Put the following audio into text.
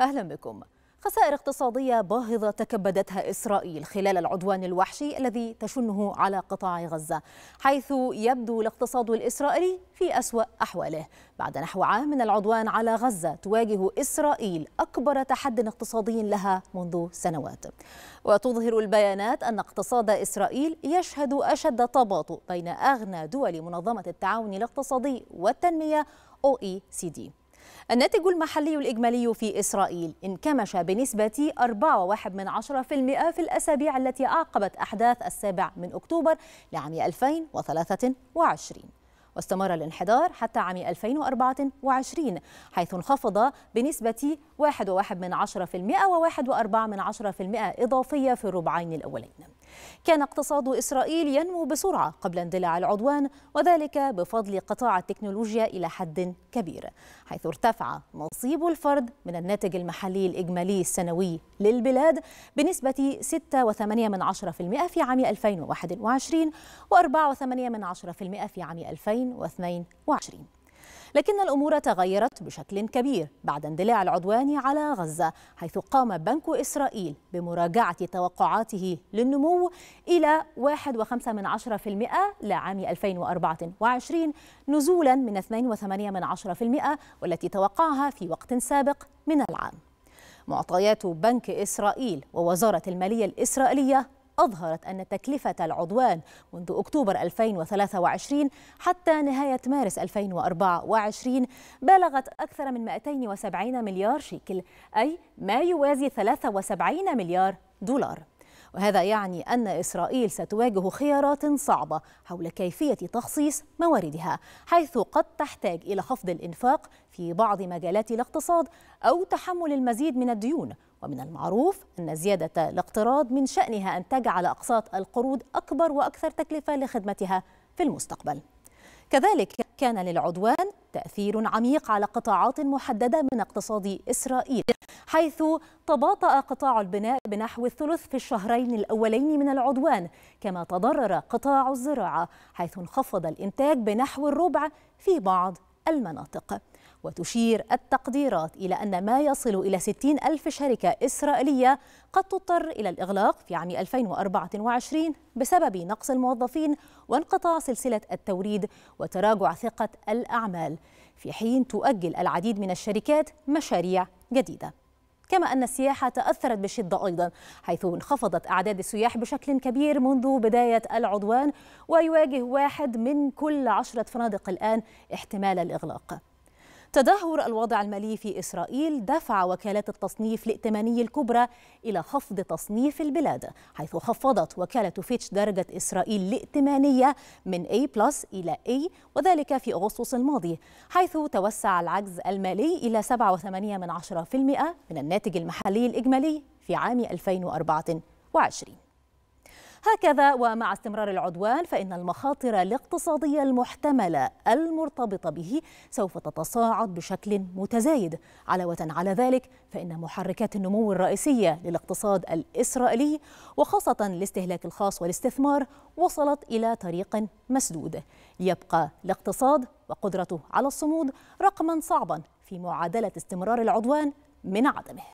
أهلا بكم خسائر اقتصادية باهظة تكبدتها إسرائيل خلال العدوان الوحشي الذي تشنه على قطاع غزة حيث يبدو الاقتصاد الإسرائيلي في أسوأ أحواله بعد نحو عام من العدوان على غزة تواجه إسرائيل أكبر تحد اقتصادي لها منذ سنوات وتظهر البيانات أن اقتصاد إسرائيل يشهد أشد تباطؤ بين أغنى دول منظمة التعاون الاقتصادي والتنمية OECD الناتج المحلي الإجمالي في إسرائيل انكمش بنسبة 4.1% في الأسابيع التي أعقبت أحداث السابع من أكتوبر لعام 2023 واستمر الانحدار حتى عام 2024 حيث انخفض بنسبة 1.1% و1.4% إضافية في الربعين الأولين كان اقتصاد إسرائيل ينمو بسرعة قبل اندلاع العدوان وذلك بفضل قطاع التكنولوجيا إلى حد كبير حيث ارتفع نصيب الفرد من الناتج المحلي الإجمالي السنوي للبلاد بنسبة 6.8% في عام 2021 و4.8% في عام 2000 2022 لكن الأمور تغيرت بشكل كبير بعد اندلاع العدوان على غزة حيث قام بنك إسرائيل بمراجعة توقعاته للنمو إلى 1.5% لعام 2024 نزولا من 2.8% والتي توقعها في وقت سابق من العام معطيات بنك إسرائيل ووزارة المالية الإسرائيلية أظهرت أن تكلفة العدوان منذ أكتوبر 2023 حتى نهاية مارس 2024 بلغت أكثر من 270 مليار شيكل أي ما يوازي 73 مليار دولار وهذا يعني أن إسرائيل ستواجه خيارات صعبة حول كيفية تخصيص مواردها حيث قد تحتاج إلى خفض الإنفاق في بعض مجالات الاقتصاد أو تحمل المزيد من الديون ومن المعروف أن زيادة الاقتراض من شأنها أن تجعل أقساط القروض أكبر وأكثر تكلفة لخدمتها في المستقبل كذلك كان للعدوان تأثير عميق على قطاعات محددة من اقتصاد إسرائيل حيث تباطأ قطاع البناء بنحو الثلث في الشهرين الأولين من العدوان كما تضرر قطاع الزراعة حيث انخفض الإنتاج بنحو الربع في بعض المناطق وتشير التقديرات إلى أن ما يصل إلى 60 ألف شركة إسرائيلية قد تضطر إلى الإغلاق في عام 2024 بسبب نقص الموظفين وانقطاع سلسلة التوريد وتراجع ثقة الأعمال في حين تؤجل العديد من الشركات مشاريع جديدة كما أن السياحة تأثرت بشدة أيضا حيث انخفضت أعداد السياح بشكل كبير منذ بداية العدوان ويواجه واحد من كل عشرة فنادق الآن احتمال الإغلاق تدهور الوضع المالي في إسرائيل دفع وكالات التصنيف الائتماني الكبرى إلى خفض تصنيف البلاد حيث خفضت وكالة فيتش درجة إسرائيل الائتمانية من A بلس إلى A وذلك في أغسطس الماضي حيث توسع العجز المالي إلى 7.8% من الناتج المحلي الإجمالي في عام 2024 هكذا ومع استمرار العدوان فإن المخاطر الاقتصادية المحتملة المرتبطة به سوف تتصاعد بشكل متزايد علاوة على ذلك فإن محركات النمو الرئيسية للاقتصاد الإسرائيلي وخاصة الاستهلاك الخاص والاستثمار وصلت إلى طريق مسدود يبقى الاقتصاد وقدرته على الصمود رقما صعبا في معادلة استمرار العدوان من عدمه